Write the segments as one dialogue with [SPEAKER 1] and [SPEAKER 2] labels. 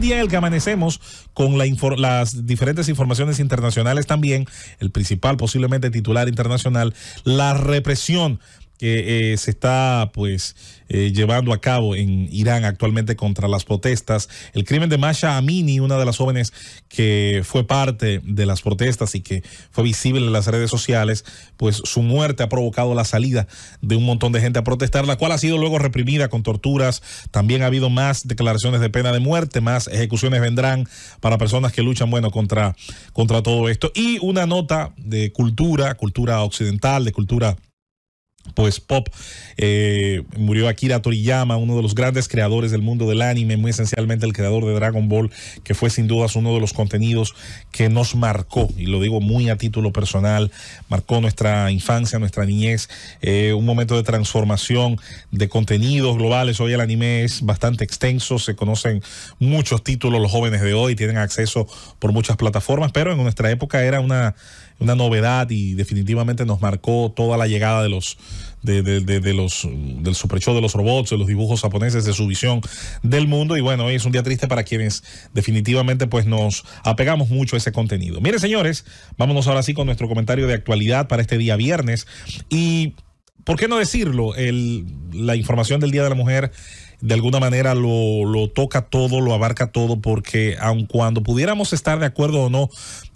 [SPEAKER 1] día el que amanecemos con la las diferentes informaciones internacionales también, el principal posiblemente titular internacional, la represión que eh, se está pues eh, llevando a cabo en Irán actualmente contra las protestas. El crimen de Masha Amini, una de las jóvenes que fue parte de las protestas y que fue visible en las redes sociales, pues su muerte ha provocado la salida de un montón de gente a protestar, la cual ha sido luego reprimida con torturas. También ha habido más declaraciones de pena de muerte, más ejecuciones vendrán para personas que luchan, bueno, contra, contra todo esto. Y una nota de cultura, cultura occidental, de cultura pues pop. Eh, murió Akira Toriyama, uno de los grandes creadores del mundo del anime, muy esencialmente el creador de Dragon Ball, que fue sin dudas uno de los contenidos que nos marcó, y lo digo muy a título personal, marcó nuestra infancia, nuestra niñez, eh, un momento de transformación de contenidos globales. Hoy el anime es bastante extenso, se conocen muchos títulos, los jóvenes de hoy tienen acceso por muchas plataformas, pero en nuestra época era una una novedad y definitivamente nos marcó toda la llegada de los de, los del super show de los robots, de los dibujos japoneses, de su visión del mundo. Y bueno, hoy es un día triste para quienes definitivamente pues nos apegamos mucho a ese contenido. Miren, señores, vámonos ahora sí con nuestro comentario de actualidad para este día viernes. Y, ¿por qué no decirlo? la información del Día de la Mujer de alguna manera lo, toca todo, lo abarca todo, porque aun cuando pudiéramos estar de acuerdo o no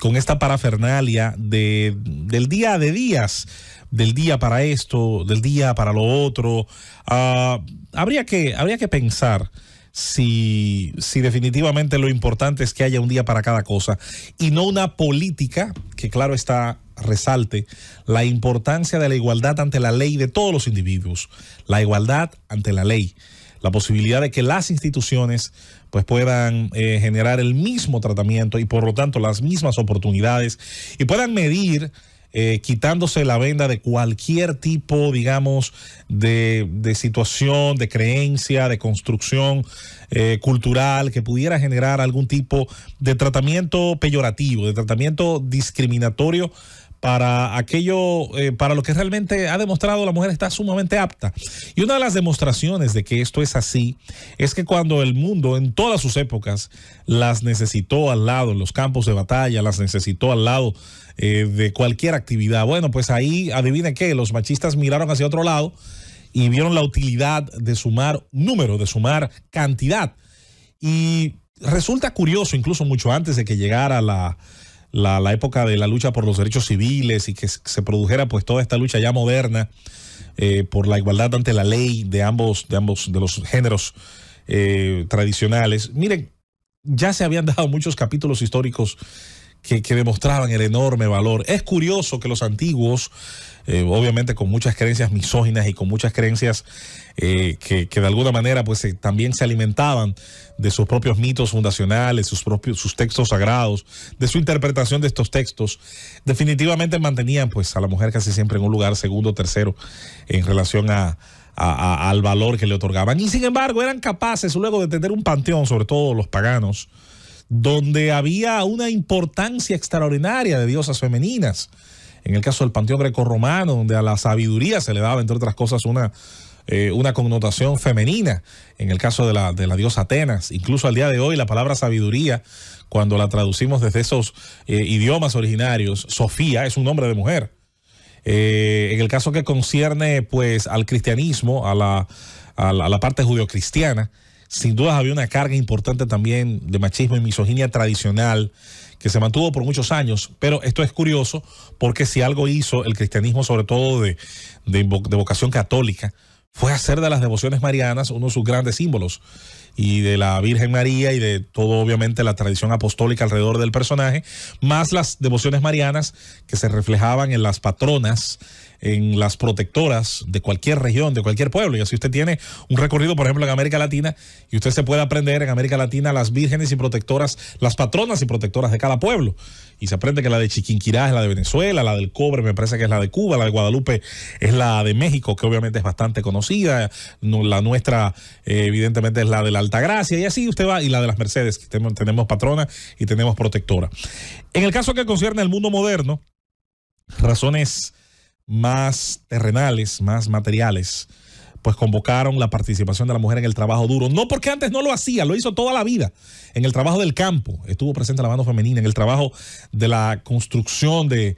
[SPEAKER 1] con esta parafernalia de, del día de días, del día para esto, del día para lo otro, ah, habría, que, habría que pensar si, si definitivamente lo importante es que haya un día para cada cosa y no una política que claro está resalte la importancia de la igualdad ante la ley de todos los individuos, la igualdad ante la ley la posibilidad de que las instituciones pues puedan eh, generar el mismo tratamiento y por lo tanto las mismas oportunidades y puedan medir eh, quitándose la venda de cualquier tipo, digamos, de, situación, de creencia, de construcción eh, cultural que pudiera generar algún tipo de tratamiento peyorativo, de tratamiento discriminatorio para aquello, eh, para lo que realmente ha demostrado la mujer está sumamente apta. Y una de las demostraciones de que esto es así es que cuando el mundo en todas sus épocas las necesitó al lado, en los campos de batalla, las necesitó al lado eh, de cualquier actividad, bueno, pues ahí adivinen qué, los machistas miraron hacia otro lado y vieron la utilidad de sumar número, de sumar cantidad. Y resulta curioso, incluso mucho antes de que llegara la la, época de la lucha por los derechos civiles y que se produjera pues toda esta lucha ya moderna eh, por la igualdad ante la ley de ambos, de ambos, de los géneros eh, tradicionales. Miren, ya se habían dado muchos capítulos históricos que, demostraban el enorme valor. Es curioso que los antiguos, eh, obviamente con muchas creencias misóginas y con muchas creencias eh, que, de alguna manera pues eh, también se alimentaban de sus propios mitos fundacionales, sus propios sus textos sagrados, de su interpretación de estos textos, definitivamente mantenían pues a la mujer casi siempre en un lugar segundo, o tercero en relación al valor que le otorgaban. Y sin embargo, eran capaces luego de tener un panteón, sobre todo los paganos, donde había una importancia extraordinaria de diosas femeninas. En el caso del Panteón Greco-Romano, donde a la sabiduría se le daba, entre otras cosas, una, eh, connotación femenina. En el caso de la, diosa Atenas, incluso al día de hoy la palabra sabiduría, cuando la traducimos desde esos eh, idiomas originarios, Sofía es un nombre de mujer. Eh, en el caso que concierne pues al cristianismo, a la, a la parte judio-cristiana, sin dudas había una carga importante también de machismo y misoginia tradicional que se mantuvo por muchos años, pero esto es curioso porque si algo hizo el cristianismo, sobre todo de, de vocación católica, fue hacer de las devociones marianas uno de sus grandes símbolos y de la Virgen María y de todo obviamente la tradición apostólica alrededor del personaje, más las devociones marianas que se reflejaban en las patronas, en las protectoras de cualquier región, de cualquier pueblo. Y así usted tiene un recorrido, por ejemplo, en América Latina, y usted se puede aprender en América Latina las vírgenes y protectoras, las patronas y protectoras de cada pueblo. Y se aprende que la de Chiquinquirá es la de Venezuela, la del cobre me parece que es la de Cuba, la de Guadalupe es la de México, que obviamente es bastante conocida la nuestra eh, evidentemente es la de la Altagracia y así usted va, y la de las Mercedes, que tenemos, tenemos patrona y tenemos protectora. En el caso que concierne al mundo moderno, razones más terrenales, más materiales, pues convocaron la participación de la mujer en el trabajo duro. No porque antes no lo hacía, lo hizo toda la vida. En el trabajo del campo estuvo presente la mano femenina, en el trabajo de la construcción, de,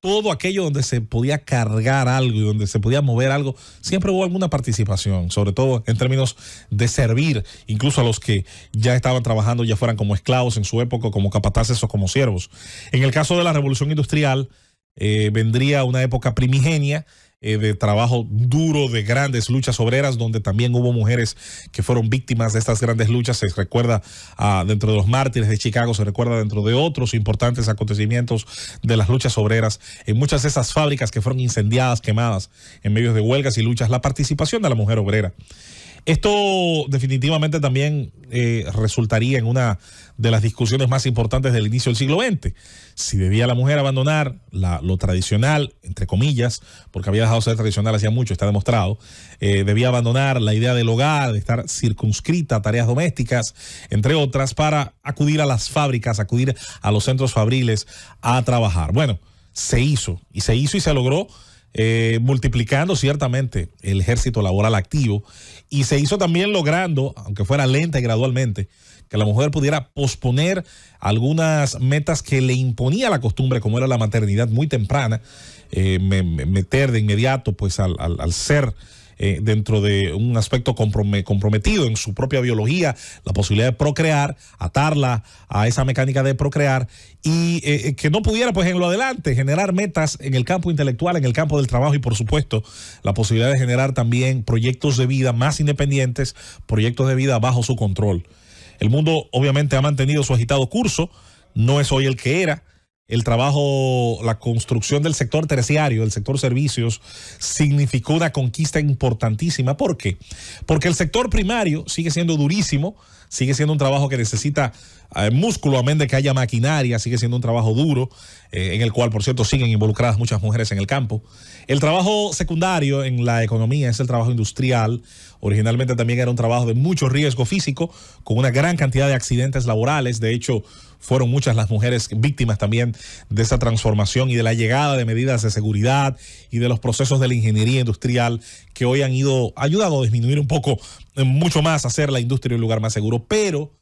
[SPEAKER 1] todo aquello donde se podía cargar algo y donde se podía mover algo. Siempre hubo alguna participación, sobre todo en términos de servir incluso a los que ya estaban trabajando, ya fueran como esclavos en su época, como capataces o como siervos. En el caso de la revolución industrial, eh, vendría una época primigenia eh, de trabajo duro, de grandes luchas obreras, donde también hubo mujeres que fueron víctimas de estas grandes luchas. Se recuerda dentro de los mártires de Chicago, se recuerda dentro de otros importantes acontecimientos de las luchas obreras. En muchas de esas fábricas que fueron incendiadas, quemadas, en medio de huelgas y luchas, la participación de la mujer obrera. Esto definitivamente también eh, resultaría en una de las discusiones más importantes del inicio del siglo XX. Si debía la mujer abandonar lo tradicional, entre comillas, porque había tradicional hacía mucho, está demostrado. Eh, debía abandonar la idea del hogar, de estar circunscrita a tareas domésticas, entre otras, para acudir a las fábricas, acudir a los centros fabriles a trabajar. Bueno, se hizo y se hizo y se logró. Eh, multiplicando ciertamente el ejército laboral activo y se hizo también logrando, aunque fuera lenta y gradualmente, que la mujer pudiera posponer algunas metas que le imponía la costumbre, como era la maternidad muy temprana, eh, meter de inmediato pues al, ser. Eh, dentro de un aspecto comprometido en su propia biología, la posibilidad de procrear, atarla a esa mecánica de procrear y eh, que no pudiera pues en lo adelante generar metas en el campo intelectual, en el campo del trabajo y por supuesto la posibilidad de generar también proyectos de vida más independientes, proyectos de vida bajo su control. El mundo obviamente ha mantenido su agitado curso, no es hoy el que era, el trabajo, la construcción del sector terciario, el sector servicios, significó una conquista importantísima. ¿Por qué? Porque el sector primario sigue siendo durísimo, sigue siendo un trabajo que necesita eh, músculo, amén de que haya maquinaria, sigue siendo un trabajo duro, eh, en el cual, por cierto, siguen involucradas muchas mujeres en el campo. El trabajo secundario en la economía es el trabajo industrial. Originalmente también era un trabajo de mucho riesgo físico, con una gran cantidad de accidentes laborales. De hecho, fueron muchas las mujeres víctimas también de esa transformación y de la llegada de medidas de seguridad y de los procesos de la ingeniería industrial que hoy han ido ayudado a disminuir un poco, eh, mucho más, a hacer la industria un lugar más seguro. Pero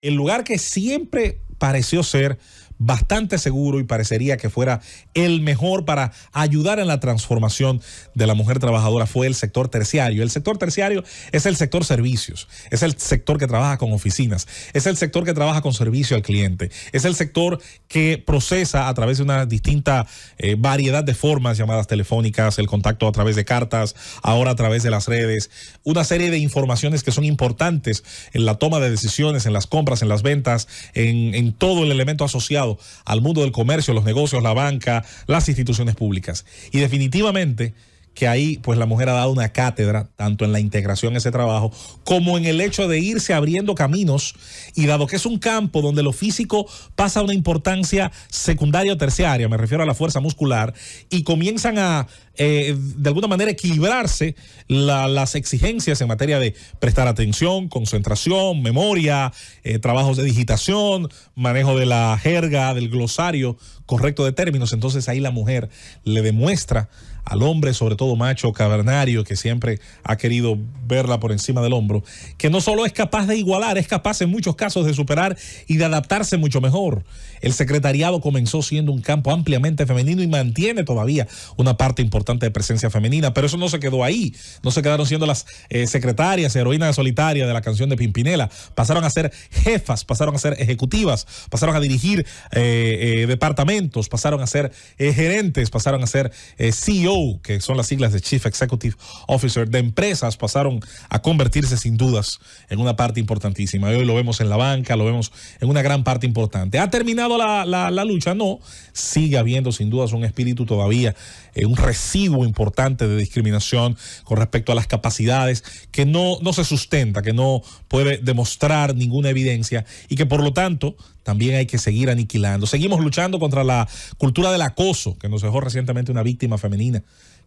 [SPEAKER 1] el lugar que siempre pareció ser bastante seguro y parecería que fuera el mejor para ayudar en la transformación de la mujer trabajadora fue el sector terciario. El sector terciario es el sector servicios, es el sector que trabaja con oficinas, es el sector que trabaja con servicio al cliente, es el sector que procesa a través de una distinta eh, variedad de formas, llamadas telefónicas, el contacto a través de cartas, ahora a través de las redes, una serie de informaciones que son importantes en la toma de decisiones, en las compras, en las ventas, en todo el elemento asociado al mundo del comercio, los negocios, la banca, las instituciones públicas. Y definitivamente que ahí pues la mujer ha dado una cátedra, tanto en la integración a ese trabajo, como en el hecho de irse abriendo caminos, y dado que es un campo donde lo físico pasa a una importancia secundaria o terciaria, me refiero a la fuerza muscular, y comienzan a eh, de alguna manera equilibrarse las exigencias en materia de prestar atención, concentración, memoria, eh, trabajos de digitación, manejo de la jerga, del glosario correcto de términos, entonces ahí la mujer le demuestra al hombre, sobre todo macho, cavernario, que siempre ha querido verla por encima del hombro, que no solo es capaz de igualar, es capaz en muchos casos de superar y de adaptarse mucho mejor. El secretariado comenzó siendo un campo ampliamente femenino y mantiene todavía una parte importante de presencia femenina, pero eso no se quedó ahí, no se quedaron siendo las eh, secretarias, heroínas solitarias de la canción de Pimpinela, pasaron a ser jefas, pasaron a ser ejecutivas, pasaron a dirigir eh, eh, departamentos, pasaron a ser gerentes, pasaron a ser CEO e que son las siglas de Chief Executive Officer, de empresas pasaron a convertirse sin dudas en una parte importantísima. Hoy lo vemos en la banca, lo vemos en una gran parte importante. ¿Ha terminado la, la, lucha? No, sigue habiendo sin dudas un espíritu todavía, eh, un residuo importante de discriminación con respecto a las capacidades que no, no se sustenta, que no puede demostrar ninguna evidencia y que por lo tanto también hay que seguir aniquilando. Seguimos luchando contra la cultura del acoso que nos dejó recientemente una víctima femenina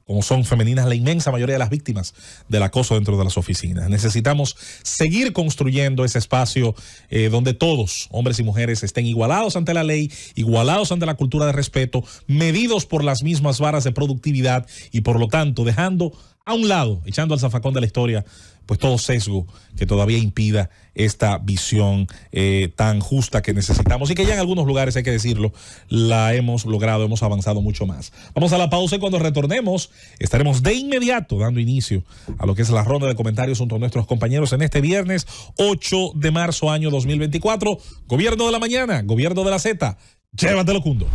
[SPEAKER 1] como son femeninas la inmensa mayoría de las víctimas del acoso dentro de las oficinas. Necesitamos seguir construyendo ese espacio eh, donde todos, hombres y mujeres, estén igualados ante la ley, igualados ante la cultura de respeto, medidos por las mismas varas de productividad y por lo tanto dejando a un lado, echando al zafacón de la historia pues todo sesgo que todavía impida esta visión eh, tan justa que necesitamos y que ya en algunos lugares, hay que decirlo, la hemos logrado, hemos avanzado mucho más. Vamos a la pausa y cuando retornemos estaremos de inmediato dando inicio a lo que es la ronda de comentarios junto a nuestros compañeros en este viernes 8 de marzo año 2024. Gobierno de la mañana, gobierno de la Z, llévatelo cundo.